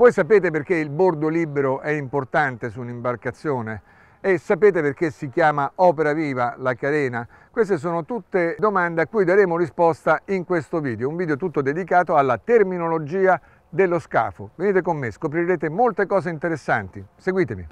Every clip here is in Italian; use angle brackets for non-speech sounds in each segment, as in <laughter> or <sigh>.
Voi sapete perché il bordo libero è importante su un'imbarcazione e sapete perché si chiama opera viva la carena? Queste sono tutte domande a cui daremo risposta in questo video, un video tutto dedicato alla terminologia dello scafo. Venite con me, scoprirete molte cose interessanti. Seguitemi!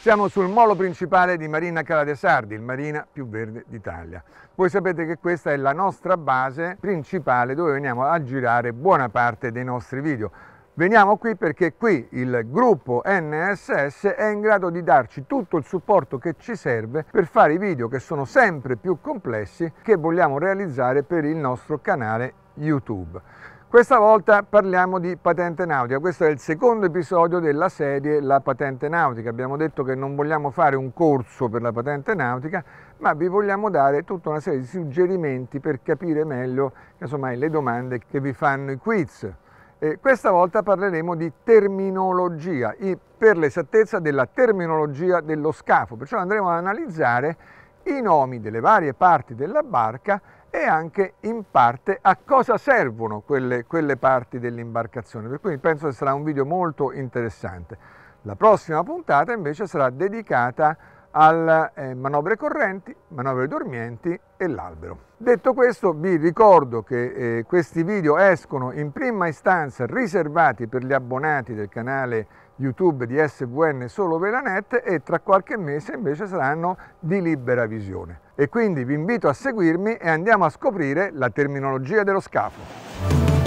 Siamo sul molo principale di Marina Cala de Sardi, il marina più verde d'Italia. Voi sapete che questa è la nostra base principale dove veniamo a girare buona parte dei nostri video. Veniamo qui perché qui il gruppo NSS è in grado di darci tutto il supporto che ci serve per fare i video che sono sempre più complessi che vogliamo realizzare per il nostro canale YouTube. Questa volta parliamo di patente nautica, questo è il secondo episodio della serie La patente nautica. Abbiamo detto che non vogliamo fare un corso per la patente nautica, ma vi vogliamo dare tutta una serie di suggerimenti per capire meglio casomai, le domande che vi fanno i quiz. E questa volta parleremo di terminologia, per l'esattezza della terminologia dello scafo, perciò andremo ad analizzare i nomi delle varie parti della barca e anche in parte a cosa servono quelle, quelle parti dell'imbarcazione, per cui penso che sarà un video molto interessante. La prossima puntata invece sarà dedicata alle eh, manovre correnti, manovre dormienti e l'albero. Detto questo vi ricordo che eh, questi video escono in prima istanza riservati per gli abbonati del canale YouTube di SVN solo per net e tra qualche mese invece saranno di libera visione. E quindi vi invito a seguirmi e andiamo a scoprire la terminologia dello scafo.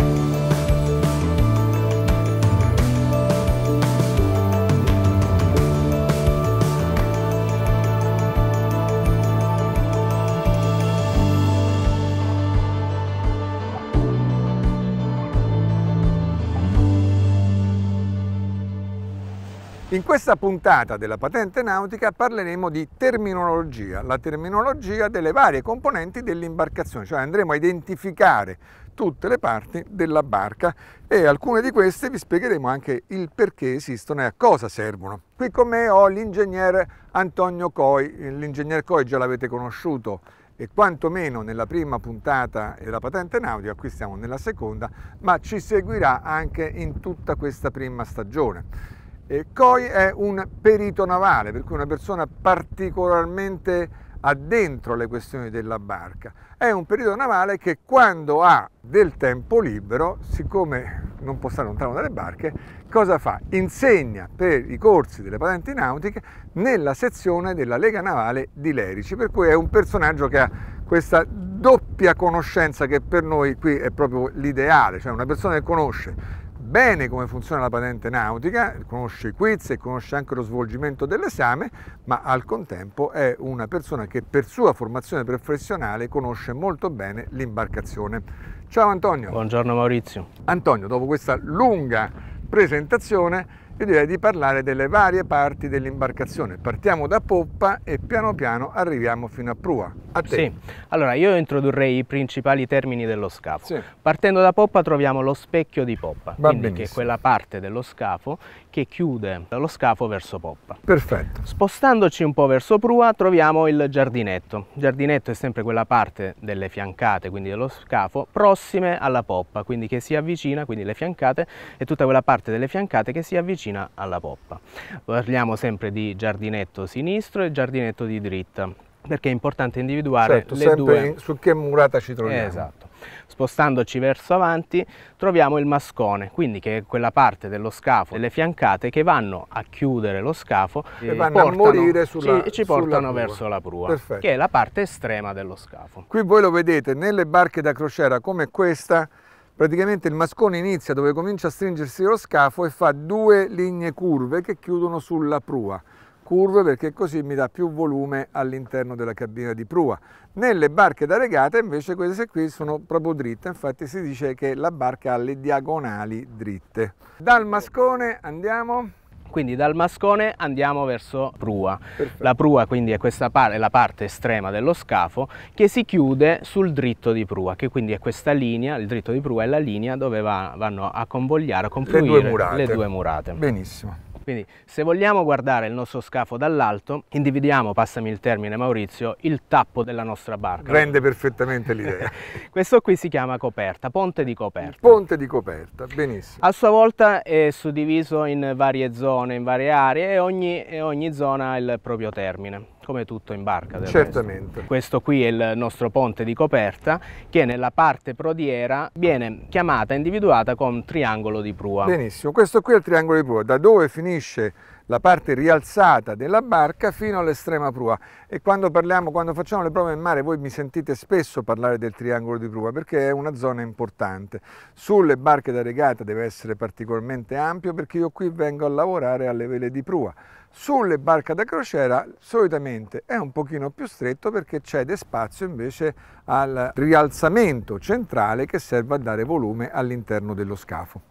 In questa puntata della patente nautica parleremo di terminologia, la terminologia delle varie componenti dell'imbarcazione, cioè andremo a identificare tutte le parti della barca e alcune di queste vi spiegheremo anche il perché esistono e a cosa servono. Qui con me ho l'ingegnere Antonio Coi, l'ingegner Coi già l'avete conosciuto e quantomeno nella prima puntata della patente nautica, qui siamo nella seconda, ma ci seguirà anche in tutta questa prima stagione. E COI è un perito navale, per cui una persona particolarmente addentro alle questioni della barca. È un perito navale che quando ha del tempo libero, siccome non può stare lontano dalle barche, cosa fa? Insegna per i corsi delle patenti nautiche nella sezione della Lega Navale di Lerici, per cui è un personaggio che ha questa doppia conoscenza che per noi qui è proprio l'ideale, cioè una persona che conosce bene come funziona la patente nautica, conosce i quiz e conosce anche lo svolgimento dell'esame, ma al contempo è una persona che per sua formazione professionale conosce molto bene l'imbarcazione. Ciao Antonio. Buongiorno Maurizio. Antonio, dopo questa lunga presentazione, io direi di parlare delle varie parti dell'imbarcazione. Partiamo da poppa e piano piano arriviamo fino a prua. A te. Sì, allora io introdurrei i principali termini dello scafo. Sì. Partendo da poppa troviamo lo specchio di poppa, Va quindi benissimo. che è quella parte dello scafo che chiude lo scafo verso poppa. Perfetto. Spostandoci un po' verso prua troviamo il giardinetto. Il giardinetto è sempre quella parte delle fiancate, quindi dello scafo, prossime alla poppa, quindi che si avvicina, quindi le fiancate e tutta quella parte delle fiancate che si avvicina alla poppa. Parliamo sempre di giardinetto sinistro e giardinetto di dritta perché è importante individuare certo, le due. su che murata ci troviamo. Esatto. Spostandoci verso avanti troviamo il mascone, quindi che è quella parte dello scafo, delle fiancate che vanno a chiudere lo scafo e, e vanno portano, a morire sulla, ci, ci portano verso la prua, Perfetto. che è la parte estrema dello scafo. Qui voi lo vedete, nelle barche da crociera come questa, praticamente il mascone inizia dove comincia a stringersi lo scafo e fa due linee curve che chiudono sulla prua curve perché così mi dà più volume all'interno della cabina di prua. Nelle barche da regata invece queste qui sono proprio dritte, infatti si dice che la barca ha le diagonali dritte. Dal mascone andiamo quindi dal mascone andiamo verso prua. Perfetto. La prua quindi è, parte, la parte estrema dello scafo che si chiude sul dritto di prua, che quindi è questa linea, il dritto di prua è la linea dove va, vanno a convogliare, a confluire le due murate. Le due murate. Benissimo. Quindi se vogliamo guardare il nostro scafo dall'alto, individuiamo, passami il termine Maurizio, il tappo della nostra barca. Rende perfettamente l'idea. <laughs> Questo qui si chiama coperta, ponte di coperta. Ponte di coperta, benissimo. A sua volta è suddiviso in varie zone, in varie aree e ogni, e ogni zona ha il proprio termine come tutto in barca. Certamente. Resto. Questo qui è il nostro ponte di coperta che nella parte prodiera viene chiamata, individuata con triangolo di prua. Benissimo, questo qui è il triangolo di prua, da dove finisce la parte rialzata della barca fino all'estrema prua e quando, parliamo, quando facciamo le prove in mare voi mi sentite spesso parlare del triangolo di prua perché è una zona importante. Sulle barche da regata deve essere particolarmente ampio perché io qui vengo a lavorare alle vele di prua. Sulle barche da crociera solitamente è un pochino più stretto perché cede spazio invece al rialzamento centrale che serve a dare volume all'interno dello scafo.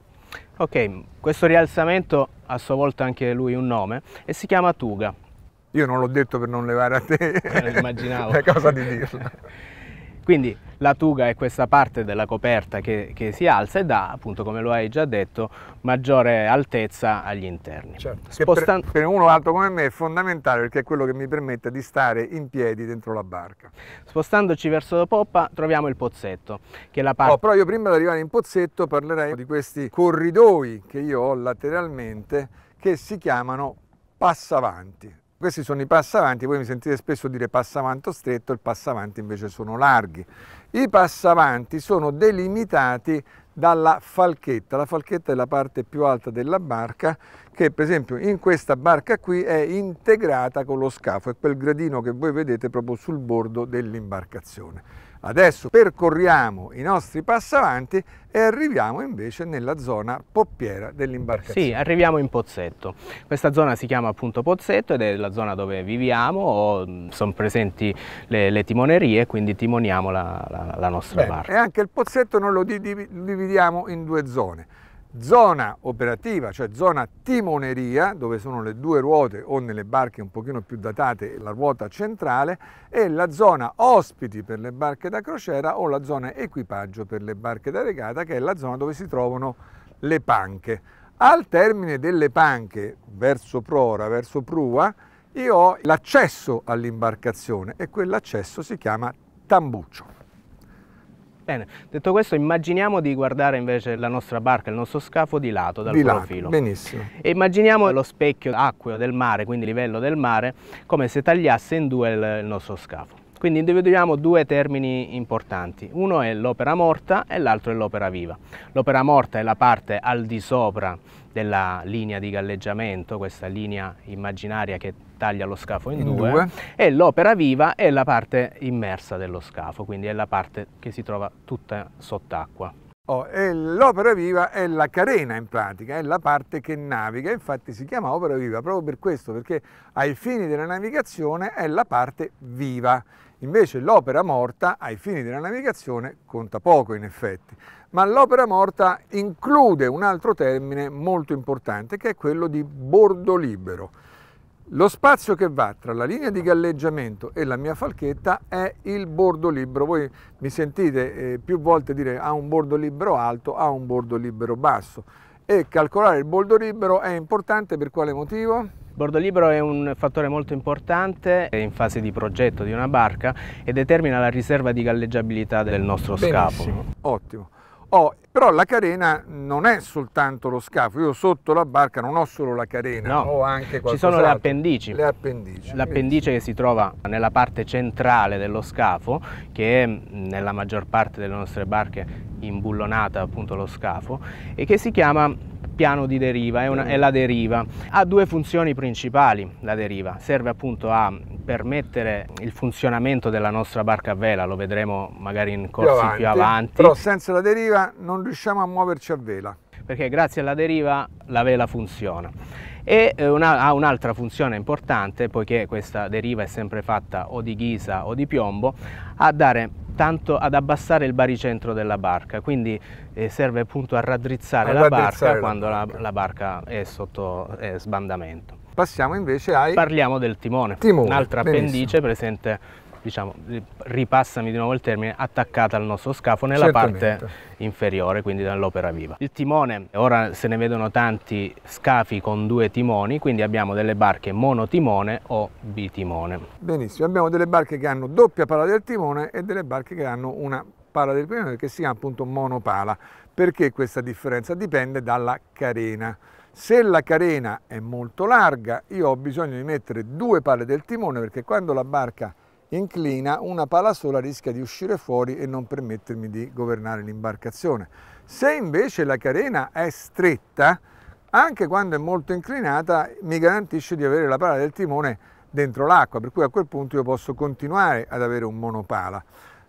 Ok, questo rialzamento ha a sua volta anche lui un nome e si chiama Tuga. Io non l'ho detto per non levare a te eh, immaginavo. la <laughs> cosa di dirlo. <laughs> Quindi la tuga è questa parte della coperta che, che, si alza e dà, appunto come lo hai già detto, maggiore altezza agli interni. Certo, Spostan... per, per, uno alto come me è fondamentale perché è quello che mi permette di stare in piedi dentro la barca. Spostandoci verso la poppa troviamo il pozzetto, che è la oh, parte... Oh, però io prima di arrivare in pozzetto parlerei di questi corridoi che io ho lateralmente che si chiamano passavanti questi sono i passavanti, voi mi sentite spesso dire passavanto stretto, il passavanti invece sono larghi. I passavanti sono delimitati dalla falchetta, la falchetta è la parte più alta della barca che per esempio in questa barca qui è integrata con lo scafo, è quel gradino che voi vedete proprio sul bordo dell'imbarcazione. Adesso percorriamo i nostri passi avanti e arriviamo invece nella zona poppiera dell'imbarcazione. Sì, arriviamo in Pozzetto. Questa zona si chiama appunto Pozzetto ed è la zona dove viviamo, sono presenti le, le timonerie, quindi timoniamo la, la, la nostra Bene, barca. E anche il Pozzetto noi lo dividiamo in due zone zona operativa, cioè zona timoneria, dove sono le due ruote o nelle barche un pochino più datate la ruota centrale, e la zona ospiti per le barche da crociera o la zona equipaggio per le barche da regata, che è la zona dove si trovano le panche. Al termine delle panche, verso Prora, verso Prua, io ho l'accesso all'imbarcazione e quell'accesso si chiama tambuccio. Bene, detto questo immaginiamo di guardare invece la nostra barca, il nostro scafo di lato dal di profilo. Lato, benissimo. E immaginiamo lo specchio acqueo del mare, quindi livello del mare, come se tagliasse in due il nostro scafo. Quindi individuiamo due termini importanti, uno è l'opera morta e l'altro è l'opera viva. L'opera morta è la parte al di sopra della linea di galleggiamento, questa linea immaginaria che taglia lo scafo in, in due, due, e l'opera viva è la parte immersa dello scafo, quindi è la parte che si trova tutta sott'acqua. Oh, l'opera viva è la carena in pratica, è la parte che naviga, infatti si chiama opera viva proprio per questo, perché ai fini della navigazione è la parte viva, invece l'opera morta ai fini della navigazione conta poco in effetti, ma l'opera morta include un altro termine molto importante che è quello di bordo libero. Lo spazio che va tra la linea di galleggiamento e la mia falchetta è il bordo libero. Voi mi sentite eh, più volte dire ha un bordo libero alto, ha un bordo libero basso e calcolare il bordo libero è importante per quale motivo? Il bordo libero è un fattore molto importante in fase di progetto di una barca e determina la riserva di galleggiabilità del nostro Benissimo. scafo. Ottimo. Ho però la carena non è soltanto lo scafo, io sotto la barca non ho solo la carena, no. ho anche qualcosa. Ci sono le appendici. Le appendici. L'appendice che si trova nella parte centrale dello scafo, che è nella maggior parte delle nostre barche imbullonata appunto lo scafo, e che si chiama piano di deriva, è, una, è, la deriva. Ha due funzioni principali la deriva, serve appunto a permettere il funzionamento della nostra barca a vela, lo vedremo magari in corsi più avanti, più avanti. Però senza la deriva non riusciamo a muoverci a vela. Perché grazie alla deriva la vela funziona e eh, una, ha un'altra funzione importante, poiché questa deriva è sempre fatta o di ghisa o di piombo, a dare tanto ad abbassare il baricentro della barca, quindi eh, serve appunto a raddrizzare, a la, raddrizzare barca la barca quando la, la barca è sotto eh, sbandamento. Passiamo invece ai... Parliamo del timone, timone, un'altra appendice presente diciamo, ripassami di nuovo il termine, attaccata al nostro scafo nella Certamente. parte inferiore, quindi dall'opera viva. Il timone, ora se ne vedono tanti scafi con due timoni, quindi abbiamo delle barche monotimone o bitimone. Benissimo, abbiamo delle barche che hanno doppia pala del timone e delle barche che hanno una pala del timone che si chiama appunto monopala. Perché questa differenza? Dipende dalla carena. Se la carena è molto larga, io ho bisogno di mettere due pale del timone perché quando la barca inclina, una pala sola rischia di uscire fuori e non permettermi di governare l'imbarcazione. Se invece la carena è stretta, anche quando è molto inclinata, mi garantisce di avere la pala del timone dentro l'acqua, per cui a quel punto io posso continuare ad avere un monopala.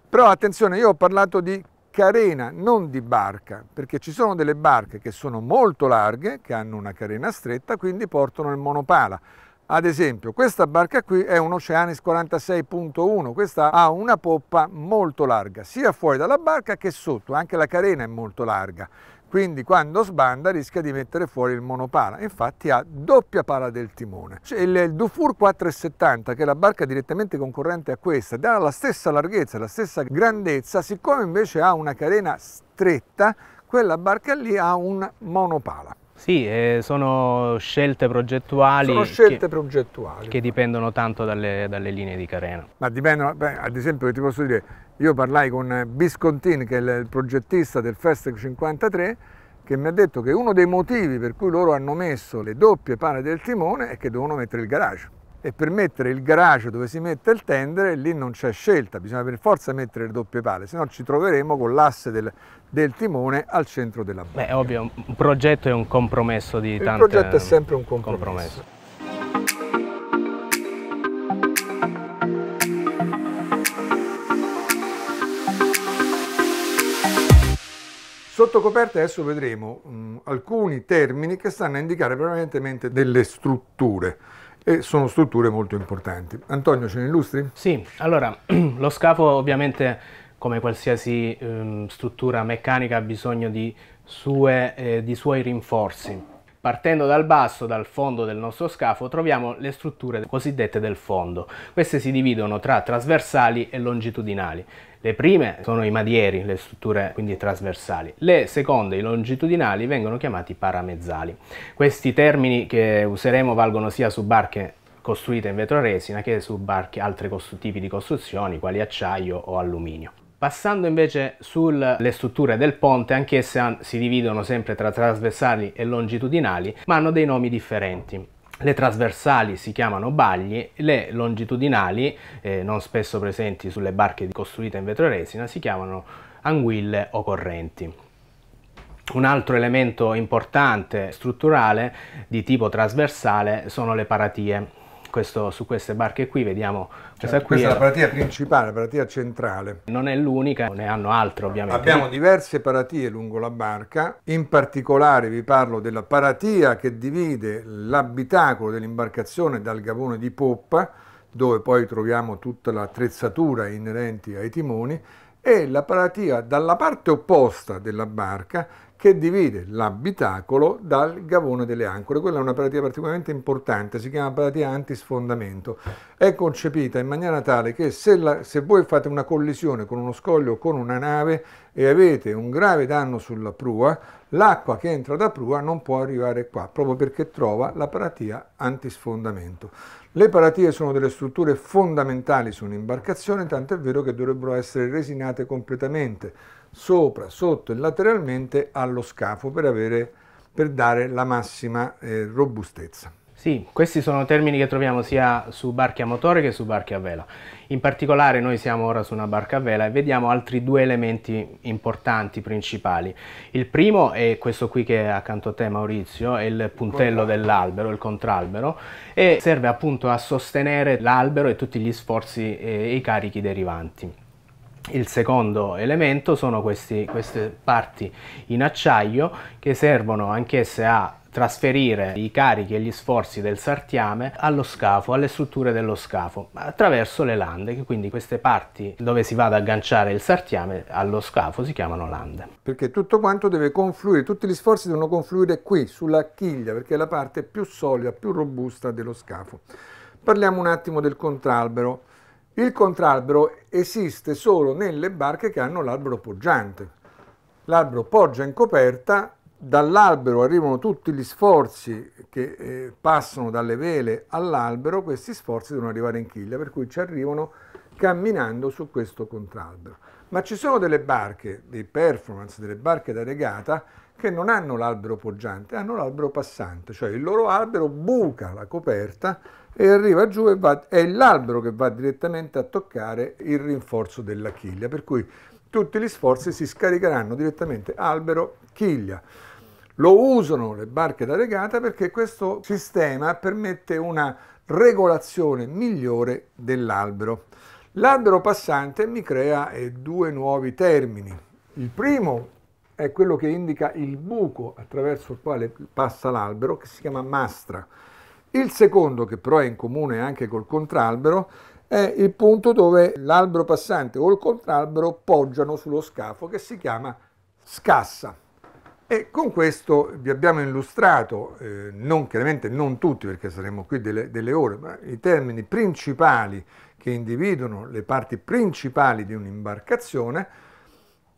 Però attenzione, io ho parlato di carena, non di barca, perché ci sono delle barche che sono molto larghe, che hanno una carena stretta, quindi portano il monopala. Ad esempio questa barca qui è un Oceanis 46.1, questa ha una poppa molto larga sia fuori dalla barca che sotto, anche la carena è molto larga, quindi quando sbanda rischia di mettere fuori il monopala, infatti ha doppia pala del timone. il Dufour 470 che è la barca direttamente concorrente a questa, dà la stessa larghezza, la stessa grandezza, siccome invece ha una carena stretta, quella barca lì ha un monopala. Sì, eh, sono scelte progettuali. Sono scelte che, progettuali. Che dipendono tanto dalle, dalle linee di carena. Ma dipendono, beh, ad esempio ti posso dire, io parlai con Biscontin che è il progettista del Festec 53 che mi ha detto che uno dei motivi per cui loro hanno messo le doppie pane del timone è che devono mettere il garage e per mettere il garage dove si mette il tendere lì non c'è scelta, bisogna per forza mettere le doppie pale, se no ci troveremo con l'asse del, del, timone al centro della barca. Beh, ovvio, un progetto è un compromesso di tante... Il progetto è sempre un compromesso. compromesso. Sotto coperta adesso vedremo mh, mm, alcuni termini che stanno a indicare prevalentemente delle strutture e sono strutture molto importanti. Antonio ce ne illustri? Sì, allora <clears throat> lo scafo ovviamente come qualsiasi eh, struttura meccanica ha bisogno di, sue, eh, di suoi rinforzi. Partendo dal basso, dal fondo del nostro scafo, troviamo le strutture cosiddette del fondo. Queste si dividono tra trasversali e longitudinali le prime sono i madieri, le strutture quindi trasversali, le seconde, i longitudinali, vengono chiamati paramezzali. Questi termini che useremo valgono sia su barche costruite in vetro resina che su barche altri tipi di costruzioni quali acciaio o alluminio. Passando invece sulle strutture del ponte, anch'esse si dividono sempre tra trasversali e longitudinali, ma hanno dei nomi differenti. Le trasversali si chiamano bagli, le longitudinali, eh, non spesso presenti sulle barche costruite in vetro e resina, si chiamano anguille o correnti. Un altro elemento importante strutturale di tipo trasversale sono le paratie, questo, su queste barche qui, vediamo certo, questa certo, qui. Questa è la paratia principale, la paratia centrale. Non è l'unica, ne hanno altre ovviamente. Abbiamo diverse paratie lungo la barca, in particolare vi parlo della paratia che divide l'abitacolo dell'imbarcazione dal gavone di poppa, dove poi troviamo tutta l'attrezzatura inerente ai timoni, e la paratia dalla parte opposta della barca che divide l'abitacolo dal gavone delle ancore. Quella è una paratia particolarmente importante, si chiama pratica antisfondamento. È concepita in maniera tale che se, la, se voi fate una collisione con uno scoglio o con una nave e avete un grave danno sulla prua, l'acqua che entra da prua non può arrivare qua, proprio perché trova la paratia antisfondamento. Le paratie sono delle strutture fondamentali su un'imbarcazione, tanto è vero che dovrebbero essere resinate completamente sopra, sotto e lateralmente allo scafo per, avere, per dare la massima eh, robustezza. Sì, questi sono termini che troviamo sia su barche a motore che su barche a vela. In particolare noi siamo ora su una barca a vela e vediamo altri due elementi importanti, principali. Il primo è questo qui che è accanto a te Maurizio, è il puntello dell'albero, il contralbero, e serve appunto a sostenere l'albero e tutti gli sforzi eh, e i carichi derivanti. Il secondo elemento sono questi, queste parti in acciaio che servono anch'esse a trasferire i carichi e gli sforzi del sartiame allo scafo, alle strutture dello scafo, attraverso le lande, quindi queste parti dove si va ad agganciare il sartiame allo scafo si chiamano lande. Perché tutto quanto deve confluire, tutti gli sforzi devono confluire qui, sulla chiglia, perché è la parte più solida, più robusta dello scafo. Parliamo un attimo del contralbero. Il contralbero esiste solo nelle barche che hanno l'albero poggiante. L'albero poggia in coperta, dall'albero arrivano tutti gli sforzi che eh, passano dalle vele all'albero, questi sforzi devono arrivare in chiglia, per cui ci arrivano camminando su questo contralbero. Ma ci sono delle barche, dei performance, delle barche da regata che non hanno l'albero poggiante, hanno l'albero passante, cioè il loro albero buca la coperta e arriva giù e va, è l'albero che va direttamente a toccare il rinforzo della chiglia, per cui tutti gli sforzi si scaricheranno direttamente albero-chiglia. Lo usano le barche da regata perché questo sistema permette una regolazione migliore dell'albero. L'albero passante mi crea eh, due nuovi termini. Il primo è quello che indica il buco attraverso il quale passa l'albero, che si chiama mastra il secondo, che però è in comune anche col contralbero, è il punto dove l'albero passante o il contralbero poggiano sullo scafo che si chiama scassa. E con questo vi abbiamo illustrato, eh, non, chiaramente non tutti perché saremo qui delle, delle ore, ma i termini principali che individuano le parti principali di un'imbarcazione.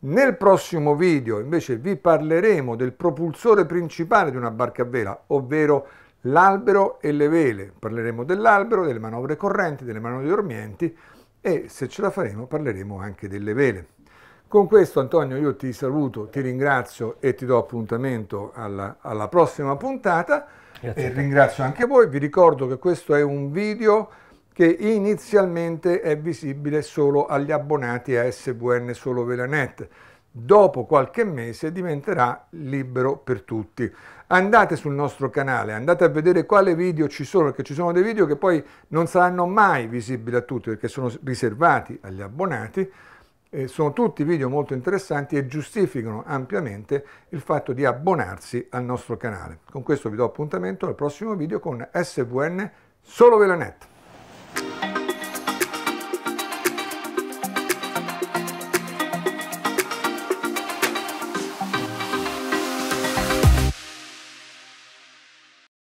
Nel prossimo video invece vi parleremo del propulsore principale di una barca a vela, ovvero l'albero e le vele. Parleremo dell'albero, delle manovre correnti, delle manovre dormienti e se ce la faremo parleremo anche delle vele. Con questo Antonio io ti saluto, ti ringrazio e ti do appuntamento alla, alla prossima puntata. Grazie ringrazio anche voi, vi ricordo che questo è un video che inizialmente è visibile solo agli abbonati a SVN Solo Velanet dopo qualche mese diventerà libero per tutti. Andate sul nostro canale, andate a vedere quale video ci sono, perché ci sono dei video che poi non saranno mai visibili a tutti, perché sono riservati agli abbonati. Eh, sono tutti video molto interessanti e giustificano ampiamente il fatto di abbonarsi al nostro canale. Con questo vi do appuntamento al prossimo video con SVN Solo Velanet.